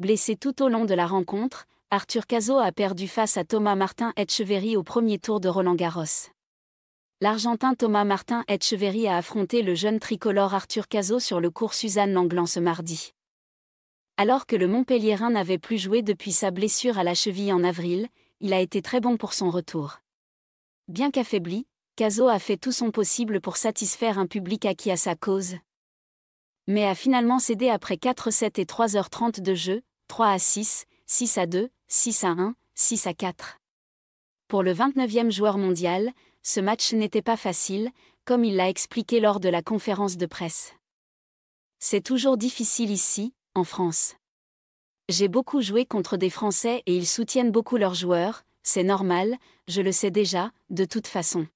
Blessé tout au long de la rencontre, Arthur Cazot a perdu face à Thomas Martin Etcheverry au premier tour de Roland Garros. L'Argentin Thomas Martin Etcheverry a affronté le jeune tricolore Arthur Cazot sur le cours Suzanne Langlan ce mardi. Alors que le Montpelliérain n'avait plus joué depuis sa blessure à la cheville en avril, il a été très bon pour son retour. Bien qu'affaibli, Cazot a fait tout son possible pour satisfaire un public acquis à sa cause. Mais a finalement cédé après 4 7 et 3h30 de jeu, 3 à 6, 6 à 2, 6 à 1, 6 à 4. Pour le 29e joueur mondial, ce match n'était pas facile, comme il l'a expliqué lors de la conférence de presse. C'est toujours difficile ici, en France. J'ai beaucoup joué contre des Français et ils soutiennent beaucoup leurs joueurs, c'est normal, je le sais déjà, de toute façon.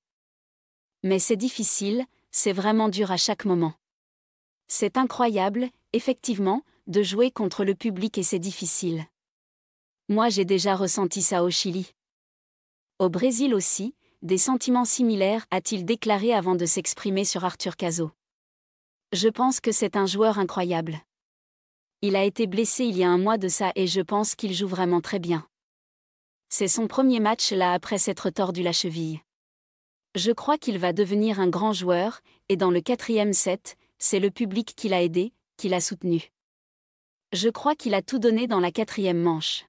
Mais c'est difficile, c'est vraiment dur à chaque moment. C'est incroyable, effectivement, de jouer contre le public et c'est difficile. Moi j'ai déjà ressenti ça au Chili. Au Brésil aussi, des sentiments similaires a-t-il déclaré avant de s'exprimer sur Arthur Cazot. Je pense que c'est un joueur incroyable. Il a été blessé il y a un mois de ça et je pense qu'il joue vraiment très bien. C'est son premier match là après s'être tordu la cheville. Je crois qu'il va devenir un grand joueur, et dans le quatrième set, c'est le public qui l'a aidé, qui l'a soutenu je crois qu'il a tout donné dans la quatrième manche.